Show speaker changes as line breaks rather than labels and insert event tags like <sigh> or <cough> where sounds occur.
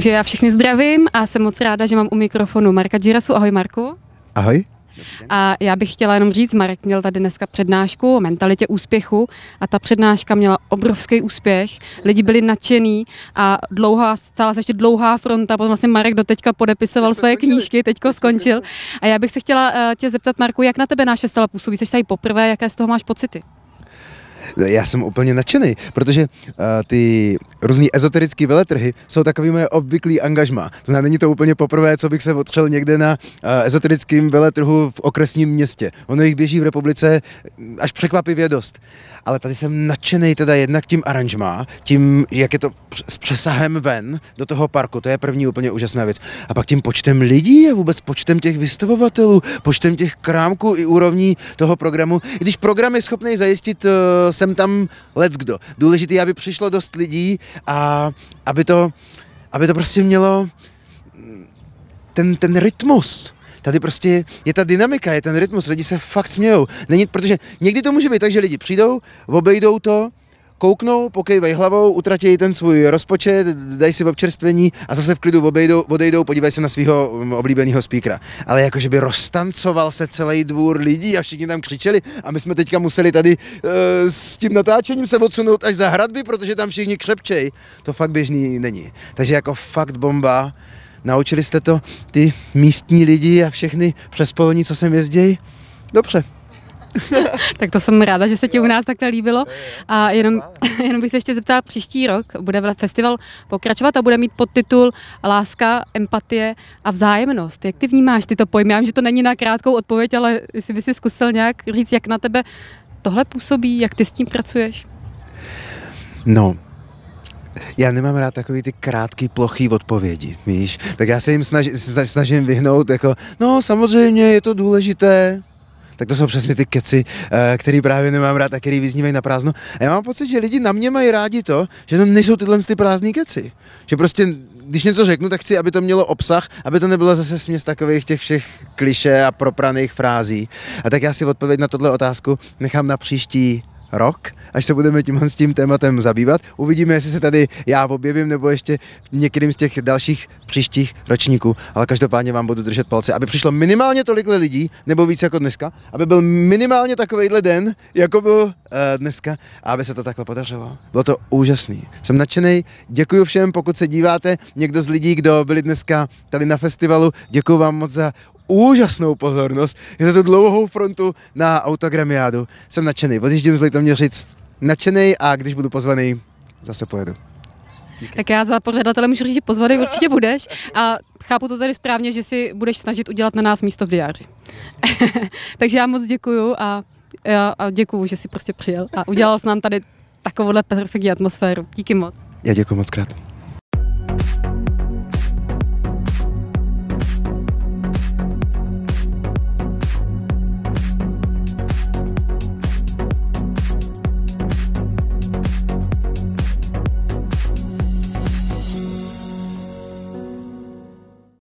Takže já všechny zdravím a jsem moc ráda, že mám u mikrofonu Marka Džirasu. Ahoj Marku. Ahoj. A já bych chtěla jenom říct, Marek měl tady dneska přednášku o mentalitě úspěchu a ta přednáška měla obrovský úspěch, lidi byli nadšený a dlouhá, stala se ještě dlouhá fronta, potom vlastně Marek doteďka podepisoval svoje skončili. knížky, teďko skončil. A já bych se chtěla eh, tě zeptat, Marku, jak na tebe náš stala působí? Jsi tady poprvé, jaké z toho máš pocity?
Já jsem úplně nadšený, protože uh, ty různý ezoterické veletrhy jsou takový moje obvyklý angažma. To znamená, není to úplně poprvé, co bych se odšel někde na uh, eh, ezoterickém veletrhu v okresním městě. Ono jich běží v republice mm, až překvapivě dost. Ale tady jsem nadšený teda jednak tím aranžma, tím, jak je to s přesahem ven do toho parku. To je první úplně úžasná věc. A pak tím počtem lidí a vůbec počtem těch vystavovatelů, počtem těch krámků i úrovní toho programu. I když program je schopný zajistit uh, sem tam go. Důležité je, aby přišlo dost lidí a aby to, aby to prostě mělo ten, ten rytmus. Tady prostě je ta dynamika, je ten rytmus, lidi se fakt smějou. Není, protože někdy to může být tak, že lidi přijdou, obejdou to, kouknou, pokejvej hlavou, utratí ten svůj rozpočet, dají si občerstvení a zase v klidu obejdou, odejdou podívej se na svého mm, oblíbeného speakera. Ale jakože by roztancoval se celý dvůr lidí a všichni tam křičeli a my jsme teďka museli tady e, s tím natáčením se odsunout až za hradby, protože tam všichni křepčej. To fakt běžný není. Takže jako fakt bomba. Naučili jste to ty místní lidi a všechny přespolní, co sem jezdějí? Dobře.
<laughs> tak to jsem ráda, že se ti u nás takhle líbilo. A jenom, <laughs> jenom bych se ještě zeptala, příští rok bude festival pokračovat a bude mít podtitul Láska, empatie a vzájemnost. Jak ty vnímáš tyto pojmy? Já vím, že to není na krátkou odpověď, ale jestli by si zkusil nějak říct, jak na tebe tohle působí, jak ty s tím pracuješ?
No, já nemám rád takový ty krátký, plochý odpovědi, víš. Tak já se jim snaž, snažím vyhnout, jako, no samozřejmě je to důležité, tak to jsou přesně ty keci, eh, který právě nemám rád a který vyznívají na prázdno. A já mám pocit, že lidi na mě mají rádi to, že to nejsou tyhle ty prázdné keci. Že prostě když něco řeknu, tak chci, aby to mělo obsah, aby to nebylo zase směs takových těch všech kliše a propraných frází. A tak já si odpověď na tohle otázku nechám na příští rok, až se budeme tímhle s tím tématem zabývat. Uvidíme, jestli se tady já objevím, nebo ještě některým z těch dalších příštích ročníků. Ale každopádně vám budu držet palce, aby přišlo minimálně tolik lidí, nebo víc jako dneska, aby byl minimálně takovýhle den, jako byl uh, dneska, a aby se to takhle podařilo. Bylo to úžasný. Jsem nadšený. Děkuji všem, pokud se díváte, někdo z lidí, kdo byli dneska tady na festivalu, děkuji vám moc za úžasnou pozornost Je za tu dlouhou frontu na autogramiádu. Jsem nadšený, odjíždím z Litoměřic nadšený a když budu pozvaný, zase pojedu.
Díky. Tak já za pořadatele můžu říct, že pozvaný určitě budeš. A chápu to tady správně, že si budeš snažit udělat na nás místo v diáři. <laughs> Takže já moc děkuju a, a, děkuju, že jsi prostě přijel a udělal s nám tady takovouhle perfektní atmosféru. Díky moc.
Já děkuji moc krát.